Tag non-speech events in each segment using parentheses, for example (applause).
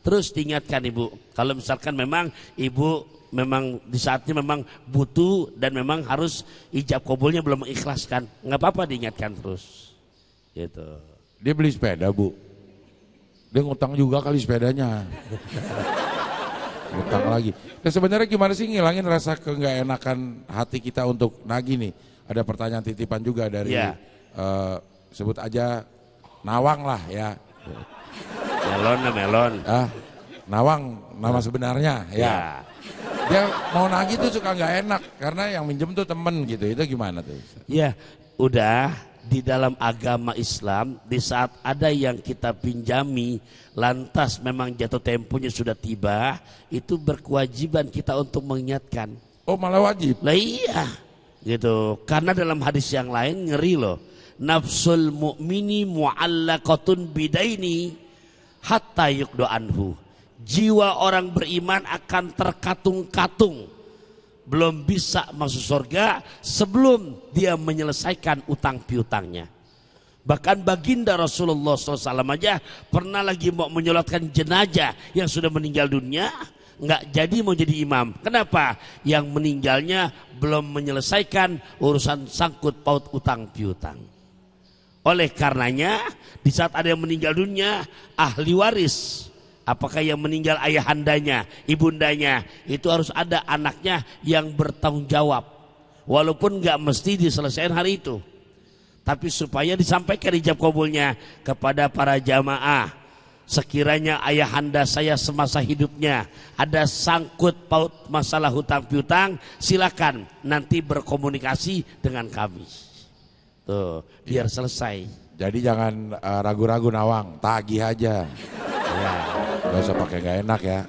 Terus diingatkan ibu, kalau misalkan memang ibu memang di saatnya memang butuh dan memang harus ijab kabulnya belum mengikhlaskan, nggak apa-apa diingatkan terus. Gitu. Dia beli sepeda bu, dia ngutang juga kali sepedanya. (laughs) ngutang lagi. Nah sebenarnya gimana sih ngilangin rasa keenggak enakan hati kita untuk nagi nih? Ada pertanyaan titipan juga dari yeah. Iya. uh, sebut aja Nawang lah ya. Melon nah melon. Ah, Nawang nama sebenarnya ya. ya. Dia mau nagih tuh suka nggak enak karena yang minjem tuh temen gitu. Itu gimana tuh? Ya udah di dalam agama Islam di saat ada yang kita pinjami lantas memang jatuh temponya sudah tiba itu berkewajiban kita untuk mengingatkan oh malah wajib lah iya gitu karena dalam hadis yang lain ngeri loh nafsul mu'mini mu'allaqatun bidaini hatta yukdo anhu jiwa orang beriman akan terkatung-katung belum bisa masuk surga sebelum dia menyelesaikan utang piutangnya bahkan baginda Rasulullah SAW aja pernah lagi mau menyolatkan jenazah yang sudah meninggal dunia nggak jadi mau jadi imam. Kenapa? Yang meninggalnya belum menyelesaikan urusan sangkut paut utang piutang. Oleh karenanya di saat ada yang meninggal dunia ahli waris apakah yang meninggal ayahandanya, ibundanya, itu harus ada anaknya yang bertanggung jawab. Walaupun nggak mesti diselesaikan hari itu. Tapi supaya disampaikan ijab kabulnya kepada para jamaah. Sekiranya ayahanda saya semasa hidupnya ada sangkut paut masalah hutang piutang, silakan nanti berkomunikasi dengan kami. Tuh, iya. biar ya. selesai. Jadi jangan eh, ragu-ragu uh, Nawang, tagih aja. ya, gak usah pakai gak enak ya.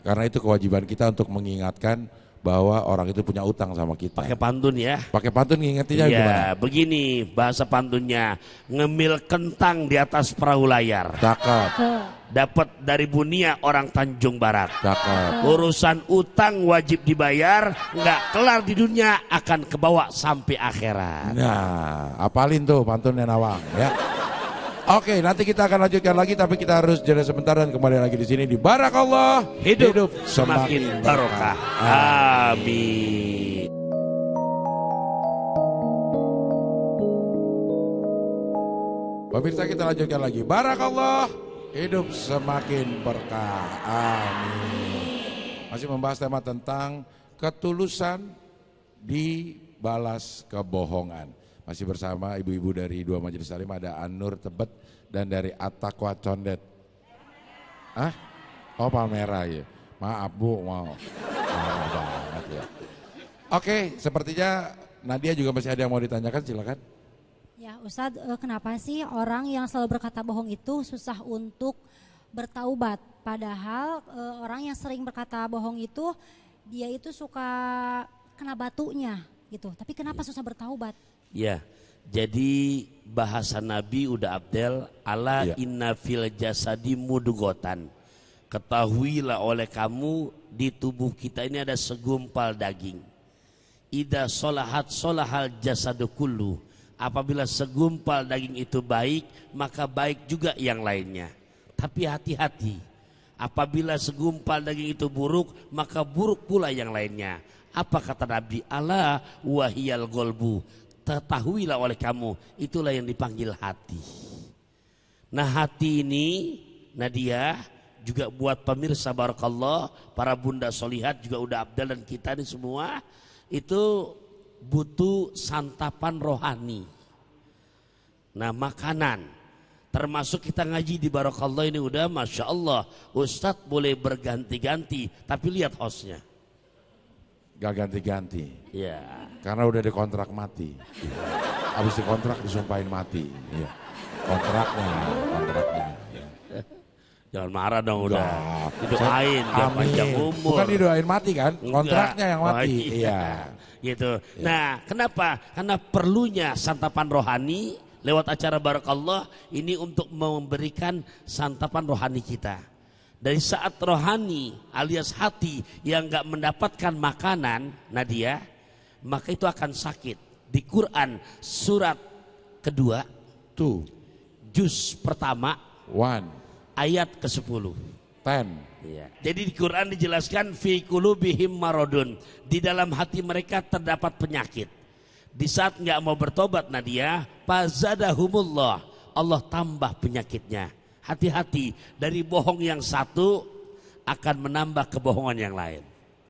Karena itu kewajiban kita untuk mengingatkan bahwa orang itu punya utang sama kita. Pakai pantun ya. Pakai pantun ngingetinnya ya, gimana? begini bahasa pantunnya. Ngemil kentang di atas perahu layar. Cakep. (laughs) dapat dari Bunia orang Tanjung Barat. Cakep. Urusan utang wajib dibayar, nggak kelar di dunia akan kebawa sampai akhirat. Nah, apalin tuh pantunnya Nawang ya. Oke, nanti kita akan lanjutkan lagi tapi kita harus jeda sebentar dan kembali lagi di sini di Barakallah. Hidup, hidup semakin, semakin barokah. Amin. Pemirsa kita lanjutkan lagi. Barakallah hidup semakin berkah. Amin. Masih membahas tema tentang ketulusan dibalas kebohongan. Masih bersama ibu-ibu dari dua majelis talim ada Anur Tebet dan dari Atakwa Condet. Ah? Oh merah ya. Maaf Bu, mau. Ya. Oke, sepertinya Nadia juga masih ada yang mau ditanyakan, silakan. Ya, Ustadz, eh, kenapa sih orang yang selalu berkata bohong itu susah untuk bertaubat? Padahal eh, orang yang sering berkata bohong itu dia itu suka kena batunya gitu. Tapi kenapa iya. susah bertaubat? Ya. Jadi bahasa Nabi udah Abdel ala ya. inna fil jasadi mudgotan. Ketahuilah oleh kamu di tubuh kita ini ada segumpal daging. Ida solahat solahal jasadu Apabila segumpal daging itu baik, maka baik juga yang lainnya. Tapi hati-hati. Apabila segumpal daging itu buruk, maka buruk pula yang lainnya. Apa kata Nabi? Allah wahiyal golbu. Ketahuilah oleh kamu, itulah yang dipanggil hati. Nah hati ini, Nadia, juga buat pemirsa barakallah, para bunda solihat juga udah abdal dan kita ini semua, itu butuh santapan rohani. Nah makanan, termasuk kita ngaji di Barokallah ini udah Masya Allah. Ustadz boleh berganti-ganti, tapi lihat hostnya. Gak ganti-ganti. Ya. Karena udah dikontrak mati. Habis dikontrak disumpahin mati. Iya. Kontraknya, kontraknya. Ya. Jangan marah dong udah. hidup Didoain biar panjang umur. Bukan didoain mati kan? Kontraknya yang mati. Oh, iya. iya. (laughs) Gitu. Iya. Nah, kenapa? Karena perlunya santapan rohani lewat acara barakallah ini untuk memberikan santapan rohani kita. Dari saat rohani alias hati yang nggak mendapatkan makanan, Nadia, maka itu akan sakit. Di Quran surat kedua, tuh juz pertama, one ayat ke-10. Pen. Ya. Jadi di Quran dijelaskan fi qulubihim maradun. Di dalam hati mereka terdapat penyakit. Di saat nggak mau bertobat Nadia, fazadahumullah. Allah tambah penyakitnya. Hati-hati dari bohong yang satu akan menambah kebohongan yang lain.